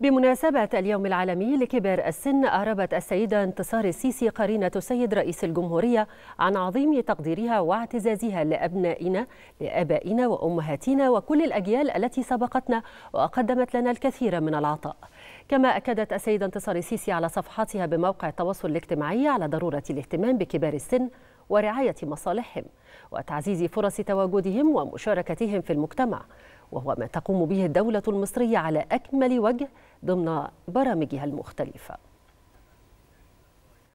بمناسبة اليوم العالمي لكبار السن أعربت السيدة انتصار السيسي قرينة السيد رئيس الجمهورية عن عظيم تقديرها واعتزازها لأبنائنا لآبائنا وأمهاتنا وكل الأجيال التي سبقتنا وقدمت لنا الكثير من العطاء كما أكدت السيدة انتصار السيسي على صفحاتها بموقع التواصل الاجتماعي على ضرورة الاهتمام بكبار السن ورعاية مصالحهم وتعزيز فرص تواجدهم ومشاركتهم في المجتمع وهو ما تقوم به الدولة المصرية على أكمل وجه ضمن برامجها المختلفة